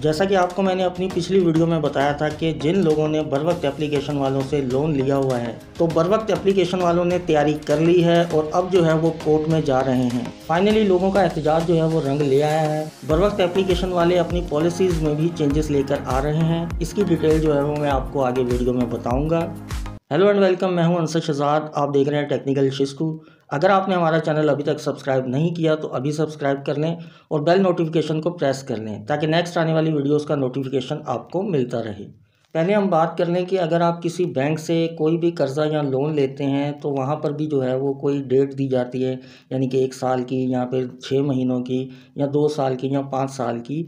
जैसा कि आपको मैंने अपनी पिछली वीडियो में बताया था कि जिन लोगों ने बर वक्त एप्लीकेशन वालों से लोन लिया हुआ है तो बर वक्त एप्लीकेशन वालों ने तैयारी कर ली है और अब जो है वो कोर्ट में जा रहे हैं फाइनली लोगों का एहतजाज जो है वो रंग ले आया है बर वक्त एप्लीकेशन वाले अपनी पॉलिसीज में भी चेंजेस लेकर आ रहे हैं इसकी डिटेल जो है वो मैं आपको आगे वीडियो में बताऊँगा हेलो एंड वेलकम मैं हूं अंसर शहजाद आप देख रहे हैं टेक्निकल इश्यूज़ को अगर आपने हमारा चैनल अभी तक सब्सक्राइब नहीं किया तो अभी सब्सक्राइब कर लें और बेल नोटिफिकेशन को प्रेस कर लें ताकि नेक्स्ट आने वाली वीडियोस का नोटिफिकेशन आपको मिलता रहे पहले हम बात कर लें कि अगर आप किसी बैंक से कोई भी कर्ज़ा या लोन लेते हैं तो वहाँ पर भी जो है वो कोई डेट दी जाती है यानी कि एक साल की या फिर छः महीनों की या दो साल की या पाँच साल की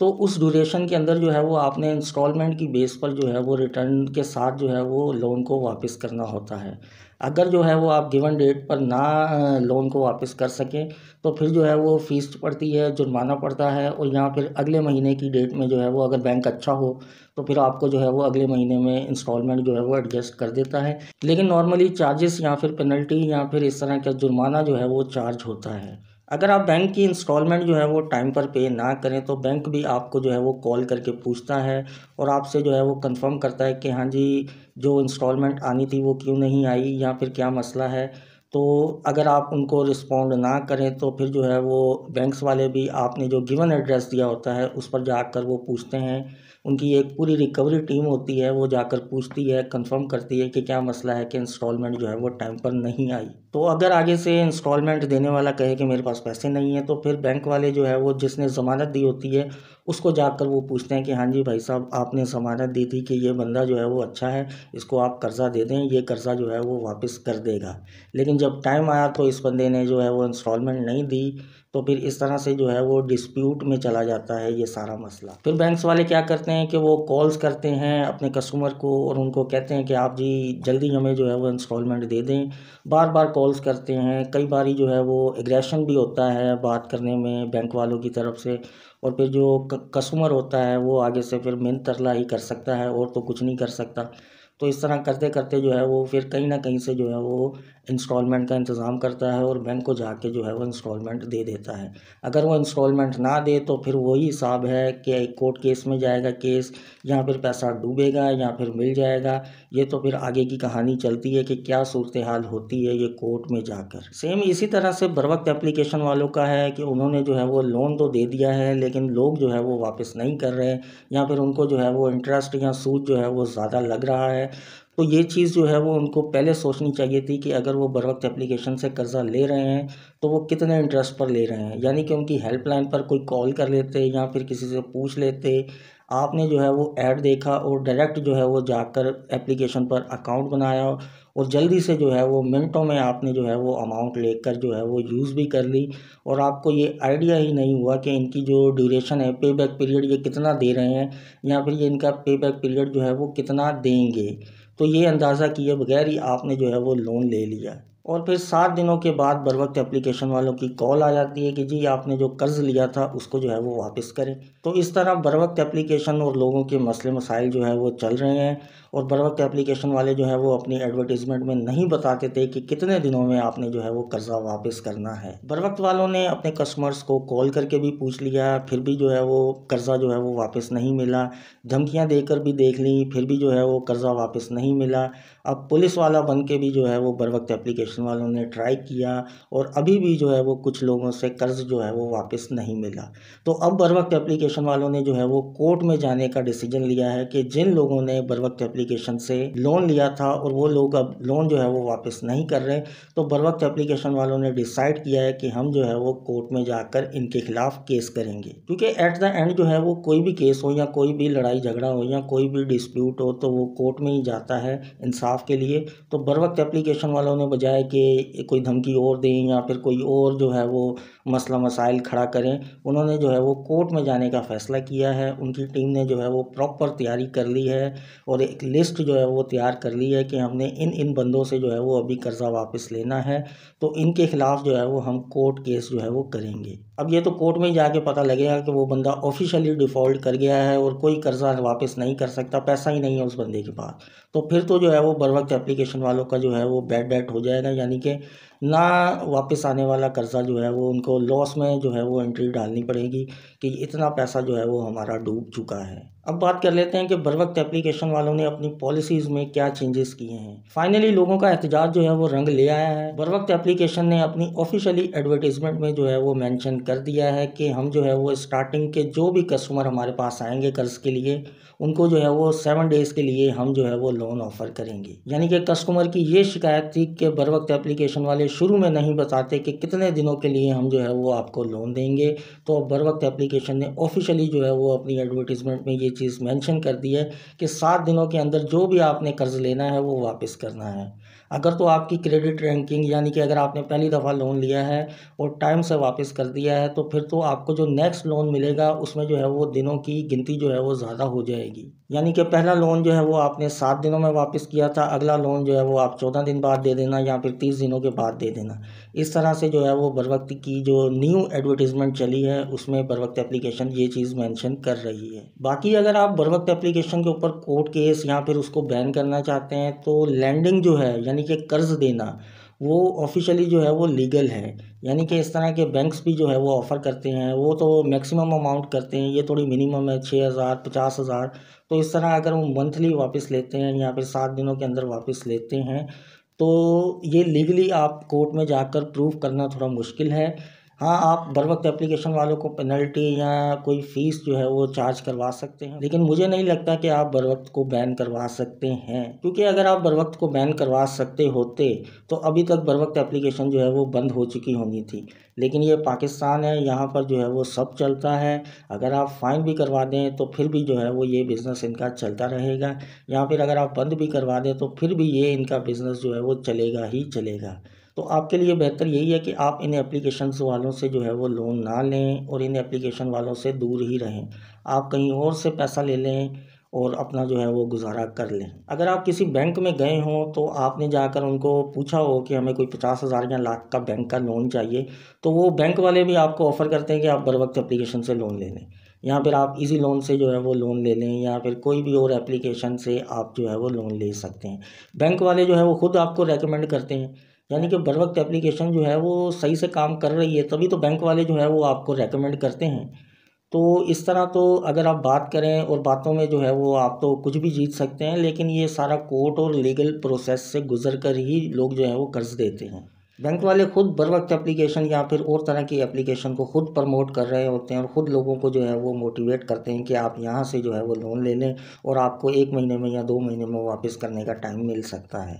तो उस ड्यूरेशन के अंदर जो है वो आपने इंस्टॉलमेंट की बेस पर जो है वो रिटर्न के साथ जो है वो लोन को वापस करना होता है अगर जो है वो आप गिवन डेट पर ना लोन को वापस कर सकें तो फिर जो है वो फीस पड़ती है जुर्माना पड़ता है और यहाँ फिर अगले महीने की डेट में जो है वो अगर बैंक अच्छा हो तो फिर आपको जो है वो अगले महीने में इंस्टॉलमेंट जो है वो एडजस्ट कर देता है लेकिन नॉर्मली चार्जेस या फिर पेनल्टी या फिर इस तरह का जुर्माना जो है वो चार्ज होता है अगर आप बैंक की इंस्टॉलमेंट जो है वो टाइम पर पे ना करें तो बैंक भी आपको जो है वो कॉल करके पूछता है और आपसे जो है वो कंफर्म करता है कि हाँ जी जो इंस्टॉलमेंट आनी थी वो क्यों नहीं आई या फिर क्या मसला है तो अगर आप उनको रिस्पॉन्ड ना करें तो फिर जो है वो बैंक्स वाले भी आपने जो गिवन एड्रेस दिया होता है उस पर जाकर वो पूछते हैं उनकी एक पूरी रिकवरी टीम होती है वो जाकर पूछती है कंफर्म करती है कि क्या मसला है कि इंस्टॉलमेंट जो है वो टाइम पर नहीं आई तो अगर आगे से इंस्टॉलमेंट देने वाला कहे कि मेरे पास पैसे नहीं है तो फिर बैंक वाले जो है वो जिसने ज़मानत दी होती है उसको जाकर वो पूछते हैं कि हाँ जी भाई साहब आपने ज़मानत दी थी कि ये बंदा जो है वो अच्छा है इसको आप कर्ज़ा दे दें ये कर्ज़ा जो है वो वापस कर देगा लेकिन जब टाइम आया तो इस बंदे ने जो है वो इंस्टॉलमेंट नहीं दी तो फिर इस तरह से जो है वो डिस्प्यूट में चला जाता है ये सारा मसला फिर बैंक्स वाले क्या करते हैं कि वो कॉल्स करते हैं अपने कस्टमर को और उनको कहते हैं कि आप जी जल्दी हमें जो है वो इंस्टॉलमेंट दे दें बार बार कॉल्स करते हैं कई बार जो है वो एग्रेशन भी होता है बात करने में बैंक वालों की तरफ से और फिर जो कस्टमर होता है वो आगे से फिर मेन तरला ही कर सकता है और तो कुछ नहीं कर सकता तो इस तरह करते करते जो है वो फिर कहीं ना कहीं से जो है वो इंस्टॉलमेंट का इंतज़ाम करता है और बैंक को जाके जो है वो इंस्टॉलमेंट दे देता है अगर वो इंस्टॉलमेंट ना दे तो फिर वही हिसाब है कि कोर्ट केस में जाएगा केस या फिर पैसा डूबेगा या फिर मिल जाएगा ये तो फिर आगे की कहानी चलती है कि क्या सूरत हाल होती है ये कोर्ट में जाकर सेम इसी तरह से बर वक्त एप्लीकेशन वालों का है कि उन्होंने जो है वो लोन तो दे दिया है लेकिन लोग जो है वो वापस नहीं कर रहे या फिर उनको जो है वो इंटरेस्ट या सूद जो है वो ज़्यादा लग रहा है तो ये चीज़ जो है वो उनको पहले सोचनी चाहिए थी कि अगर वो बर वक्त एप्लीकेशन से कर्ज़ा ले रहे हैं तो वो कितने इंटरेस्ट पर ले रहे हैं यानी कि उनकी हेल्पलाइन पर कोई कॉल कर लेते या फिर किसी से पूछ लेते आपने जो है वो ऐड देखा और डायरेक्ट जो है वो जाकर एप्लीकेशन पर अकाउंट बनाया और जल्दी से जो है वो मिनटों में आपने जो है वो अमाउंट लेकर जो है वो यूज़ भी कर ली और आपको ये आइडिया ही नहीं हुआ कि इनकी जो ड्यूरेशन है पे बैक पीरियड ये कितना दे रहे हैं या फिर ये इनका पेबैक पीरियड जो है वो कितना देंगे तो ये अंदाज़ा किए बगैर ही आपने जो है वो लोन ले लिया और फिर सात दिनों के बाद बर वक्त एप्लीकेशन वालों की कॉल आ जाती है कि जी आपने जो कर्ज़ लिया था उसको जो है वो वापस करें तो इस तरह बर वक्त एप्लीकेशन और लोगों के मसले मसाइल जो है वो चल रहे हैं और बर वक्त एप्लीकेशन वाले जो है वो अपनी एडवर्टीज़मेंट में नहीं बताते थे कि कितने दिनों में आपने जो है वो कर्ज़ा वापस करना है बर वक्त वालों ने अपने कस्टमर्स को कॉल करके भी पूछ लिया फिर भी जो है वो कर्ज़ा जो है वो वापस नहीं मिला धमकियाँ देकर भी देख ली फिर भी जो है वो कर्ज़ा वापस नहीं मिला अब पुलिस वाला बन के भी जो है वो बर वक्त एप्लीकेशन वालों ने ट्राई किया और अभी भी जो है वो कुछ लोगों से कर्ज़ जो है वो वापस नहीं मिला तो अब बर वक्त एप्लीकेशन वालों ने जो है वो कोर्ट में जाने का डिसीजन लिया है कि जिन लोगों ने बर वक्त एप्लीकेशन से लोन लिया था और वो लोग अब लोन जो है वो वापस नहीं कर रहे तो बर वक्त एप्लीकेशन वालों ने डिसाइड किया है कि हम जो है वो कोर्ट में जाकर इनके खिलाफ केस करेंगे क्योंकि एट द एंड जो है वो कोई भी केस हो या कोई भी लड़ाई झगड़ा हो या कोई भी डिस्प्यूट हो तो वो कोर्ट में ही जाता है इंसाफ स्टाफ के लिए तो बर वक्त एप्लीकेशन वालों ने बजाय कि कोई धमकी और दें या फिर कोई और जो है वो मसला मसाइल खड़ा करें उन्होंने जो है वो कोर्ट में जाने का फ़ैसला किया है उनकी टीम ने जो है वो प्रॉपर तैयारी कर ली है और एक लिस्ट जो है वो तैयार कर ली है कि हमने इन इन बंदों से जो है वो अभी कर्ज़ा वापस लेना है तो इनके ख़िलाफ़ जो है वो हम कोर्ट केस जो है वो करेंगे अब ये तो कोर्ट में ही जाके पता लगेगा कि वो बंदा ऑफिशियली डिफ़ॉल्ट कर गया है और कोई कर्ज़ा वापस नहीं कर सकता पैसा ही नहीं है उस बंदे के पास तो फिर तो जो है वो बर वक्त एप्लीकेशन वालों का जो है वो बैड डेट हो जाएगा यानी कि ना वापस आने वाला कर्ज़ा जो है वो उनको लॉस में जो है वो एंट्री डालनी पड़ेगी कि इतना पैसा जो है वो हमारा डूब चुका है अब बात कर लेते हैं कि बर वक्त एप्लीकेशन वालों ने अपनी पॉलिसीज़ में क्या चेंजेस किए हैं फाइनली लोगों का एहतजाज जो है वो रंग ले आया है बर वक्त एप्लीकेशन ने अपनी ऑफिशियली एडवर्टीजमेंट में जो है वो मैंशन कर दिया है कि हम जो है वो स्टार्टिंग के जो भी कस्टमर हमारे पास आएंगे कर्ज़ के लिए उनको जो है वो सेवन डेज़ के लिए हम जो है वो लोन ऑफ़र करेंगे यानी कि कस्टमर की ये शिकायत थी कि बर वक्त एप्लीकेशन वाले पहले शुरू में नहीं बताते कि कितने दिनों के लिए हम जो है वो आपको लोन देंगे तो अब बर वक्त एप्लीकेशन ने ऑफिशियली जो है वो अपनी एडवर्टीज़मेंट में ये चीज़ मेंशन कर दी है कि सात दिनों के अंदर जो भी आपने कर्ज़ लेना है वो वापस करना है अगर तो आपकी क्रेडिट रैंकिंग यानी कि अगर आपने पहली दफ़ा लोन लिया है और टाइम से वापस कर दिया है तो फिर तो आपको जो नेक्स्ट लोन मिलेगा उसमें जो है वो दिनों की गिनती जो है वो ज़्यादा हो जाएगी यानी कि पहला लोन जो है वो आपने सात दिनों में वापस किया था अगला लोन जो है वो आप चौदह दिन बाद दे देना या फिर तीस दिनों के बाद दे देना इस तरह से जो है वो बर वक्त की जो न्यू एडवर्टीज़मेंट चली है उसमें बर वक्त एप्लीकेशन ये चीज़ मेंशन कर रही है बाकी अगर आप बर वक्त एप्लीकेशन के ऊपर कोर्ट केस या फिर उसको बैन करना चाहते हैं तो लैंडिंग जो है यानी कि कर्ज़ देना वो ऑफिशियली जो है वो लीगल है यानी कि इस तरह के बैंक्स भी जो है वो ऑफ़र करते हैं वो तो मैक्सिमम अमाउंट करते हैं ये थोड़ी मिनिमम है छः हज़ार पचास हज़ार तो इस तरह अगर वो मंथली वापस लेते हैं या फिर सात दिनों के अंदर वापस लेते हैं तो ये लीगली आप कोर्ट में जाकर प्रूफ करना थोड़ा मुश्किल है हाँ आप बर वक्त एप्लीकेशन वालों को पेनल्टी या कोई फ़ीस जो है वो चार्ज करवा सकते हैं लेकिन मुझे नहीं लगता कि आप बर वक्त को बैन करवा सकते हैं क्योंकि अगर आप बर वक्त को बैन करवा सकते होते तो अभी तक बर वक्त एप्लीकेशन जो है वो बंद हो चुकी होनी थी लेकिन ये पाकिस्तान है यहाँ पर जो है वो सब चलता है अगर आप फ़ाइन भी करवा दें तो फिर भी जो है वो ये बिज़नेस इनका चलता रहेगा या फिर अगर आप बंद भी करवा दें तो फिर भी ये इनका बिज़नेस जो है वो चलेगा ही चलेगा तो आपके लिए बेहतर यही है कि आप इन एप्लीकेशन वालों से जो है वो लोन ना लें और इन एप्लीकेशन वालों से दूर ही रहें आप कहीं और से पैसा ले लें और अपना जो है वो गुजारा कर लें अगर आप किसी बैंक में गए हों तो आपने जाकर उनको पूछा हो कि हमें कोई पचास हज़ार या लाख का बैंक का लोन चाहिए तो वो बैंक वाले भी आपको ऑफ़र करते हैं कि आप बर वक्त एप्लीकेशन से लोन ले लें या फिर आप इजी लोन से जो है वो लोन ले लें या फिर कोई भी और एप्लीकेशन से आप जो है वो लोन ले सकते हैं बैंक वाले जो है वो ख़ुद आपको रेकमेंड करते हैं यानी कि बर वक्त एप्लीकेशन जो है वो सही से काम कर रही है तभी तो बैंक वाले जो है वो आपको रेकमेंड करते हैं तो इस तरह तो अगर आप बात करें और बातों में जो है वो आप तो कुछ भी जीत सकते हैं लेकिन ये सारा कोर्ट और लीगल प्रोसेस से गुजर कर ही लोग जो है वो कर्ज देते हैं बैंक वाले खुद बर वक्त एप्लीकेशन या फिर और तरह की एप्लीकेशन को खुद प्रमोट कर रहे होते हैं और ख़ुद लोगों को जो है वो मोटिवेट करते हैं कि आप यहाँ से जो है वो लोन ले लें और आपको एक महीने में या दो महीने में वापस करने का टाइम मिल सकता है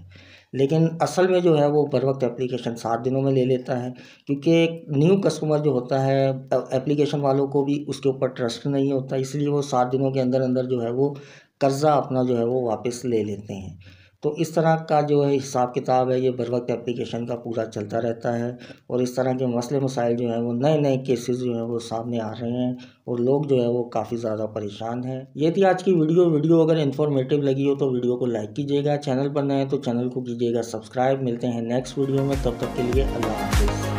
लेकिन असल में जो है वो बर वक्त एप्लीकेशन सात दिनों में ले लेता है क्योंकि एक न्यू कस्टमर जो होता है एप्लीकेशन वालों को भी उसके ऊपर ट्रस्ट नहीं होता इसलिए वो सात दिनों के अंदर अंदर जो है वो कर्ज़ा अपना जो है वो वापस ले लेते हैं तो इस तरह का जो है हिसाब किताब है ये बर वक्त एप्लीकेशन का पूरा चलता रहता है और इस तरह के मसले मसाइल जो हैं वो नए नए केसेस जो हैं वो सामने आ रहे हैं और लोग जो है वो काफ़ी ज़्यादा परेशान हैं ये थी आज की वीडियो वीडियो अगर इन्फॉर्मेटिव लगी हो तो वीडियो को लाइक कीजिएगा चैनल पर नए तो चैनल को कीजिएगा सब्सक्राइब मिलते हैं नेक्स्ट वीडियो में तब तक के लिए अल्लाह हाफिज़